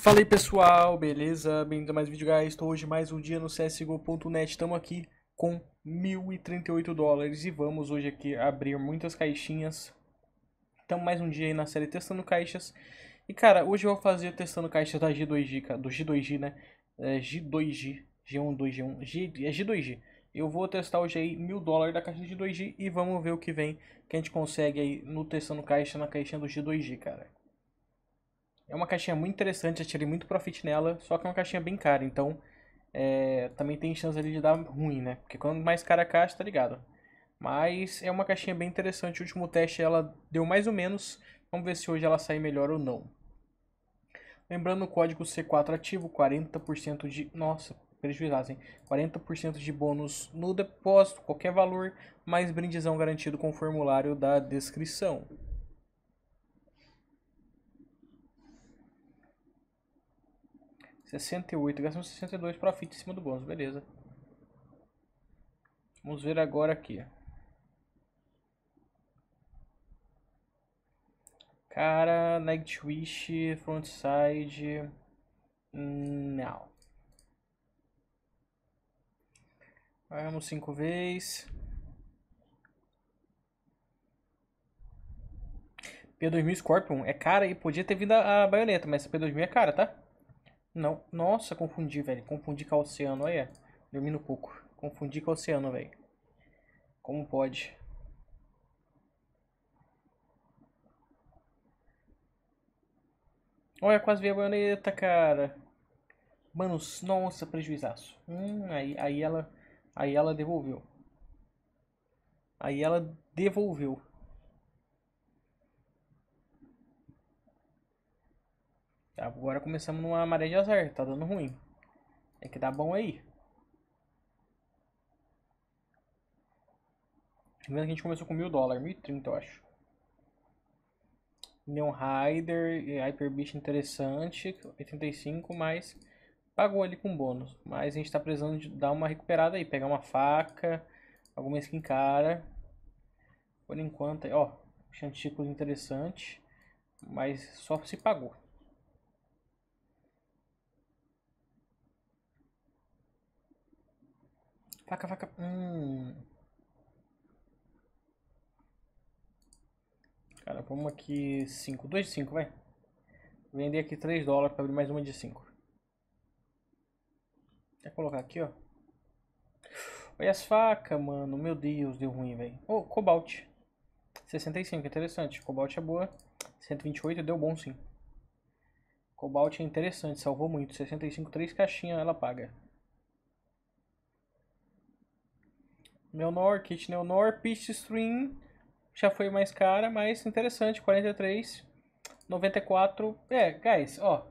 Fala aí pessoal, beleza? Bem-vindo a mais um vídeo, guys. Estou hoje mais um dia no CSGO.net. Estamos aqui com 1.038 dólares e vamos hoje aqui abrir muitas caixinhas. Estamos mais um dia aí na série testando caixas. E cara, hoje eu vou fazer testando caixas da G2G, cara, do G2G, né? É, G2G, G1, 2, G1, G, é G2G. Eu vou testar hoje aí mil dólares da caixa de g 2G e vamos ver o que vem que a gente consegue aí no testando caixa na caixinha do G2G, cara. É uma caixinha muito interessante, já tirei muito profit nela, só que é uma caixinha bem cara, então é, também tem chance ali de dar ruim, né? Porque quanto mais cara a caixa, tá ligado? Mas é uma caixinha bem interessante, o último teste ela deu mais ou menos, vamos ver se hoje ela sai melhor ou não. Lembrando o código C4 ativo, 40% de... Nossa, prejuízo, hein? 40% de bônus no depósito, qualquer valor, mais brindezão garantido com o formulário da descrição. 68. Gastamos 62 profit em cima do bônus. Beleza. Vamos ver agora aqui. Cara, Nightwish, Frontside... Não. Vamos cinco vezes. P2000 Scorpion é cara e podia ter vindo a, baioneta, mas essa P2000 é cara, tá? Não. Nossa, confundi, velho. Confundi com o oceano, olha. Dormi no coco. Confundi com o oceano, velho. Como pode? Olha, quase vi a baioneta, cara. Mano, nossa, prejuizaço. Hum, aí, aí ela... Aí ela devolveu. Aí ela devolveu. Agora começamos numa maré de azar, tá dando ruim. Tem é que dar tá bom aí. Vendo que a gente começou com mil dólares, 1030 eu acho. Neon Rider Hyper Beast interessante, 85, mas pagou ali com bônus. Mas a gente tá precisando de dar uma recuperada aí, pegar uma faca, alguma skin cara. Por enquanto, ó, Chanticos interessante, mas só se pagou. Faca, faca. Hum. Cara, vamos aqui 5. 2 de 5, vai. Vender aqui 3 dólares pra abrir mais uma de 5. Vou colocar aqui, ó. Olha as facas, mano. Meu Deus, deu ruim, velho. Ô, oh, cobalt. 65, interessante. Cobalt é boa. 128 deu bom, sim. Cobalt é interessante, salvou muito. 65, 3 caixinhas ela paga. Neonor, kit Neonor, Pitch Stream já foi mais cara, mas interessante, 43, 94, é, guys, ó,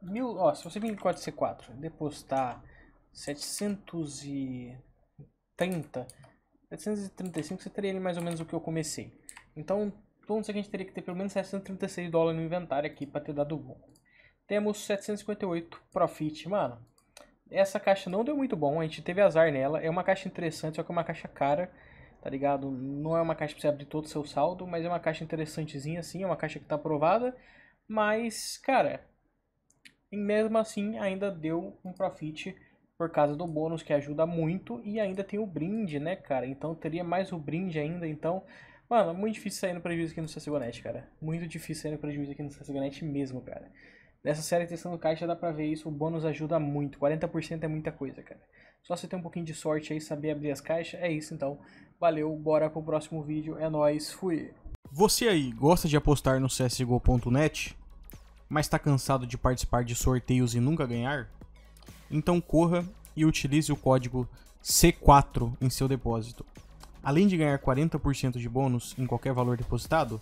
mil, ó, se você vir em código C4 depositar 730, 735, você teria ele mais ou menos o que eu comecei. Então, todo mundo que a gente teria que ter pelo menos 736 dólares no inventário aqui para ter dado bom. Temos 758 profit, mano. Essa caixa não deu muito bom, a gente teve azar nela. É uma caixa interessante, só que é uma caixa cara, tá ligado? Não é uma caixa pra você abrir todo o seu saldo, mas é uma caixa interessantezinha assim, é uma caixa que tá aprovada. Mas, cara, mesmo assim ainda deu um profit por causa do bônus que ajuda muito e ainda tem o brinde, né, cara? Então teria mais o brinde ainda, então... Mano, muito difícil sair no prejuízo aqui no CSGONet, cara. Muito difícil sair no prejuízo aqui no CSGONet mesmo, cara. Nessa série testando caixa dá pra ver isso, o bônus ajuda muito. 40% é muita coisa, cara. Só você ter um pouquinho de sorte aí, saber abrir as caixas, é isso então. Valeu, bora pro próximo vídeo, é nóis, fui! Você aí, gosta de apostar no CSGO.net? Mas tá cansado de participar de sorteios e nunca ganhar? Então corra e utilize o código C4 em seu depósito. Além de ganhar 40% de bônus em qualquer valor depositado,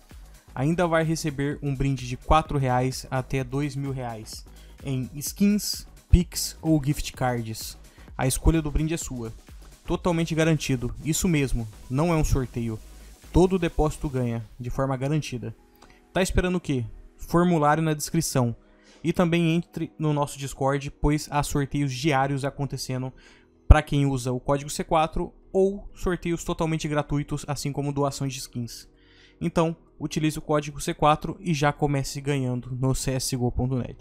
ainda vai receber um brinde de R$ 4,00 até R$ 2.000 em skins, pics ou gift cards. A escolha do brinde é sua. Totalmente garantido, isso mesmo, não é um sorteio. Todo depósito ganha, de forma garantida. Tá esperando o quê? Formulário na descrição. E também entre no nosso Discord, pois há sorteios diários acontecendo para quem usa o código C4 ou sorteios totalmente gratuitos, assim como doações de skins. Então, utilize o código C4 e já comece ganhando no CSGO.net.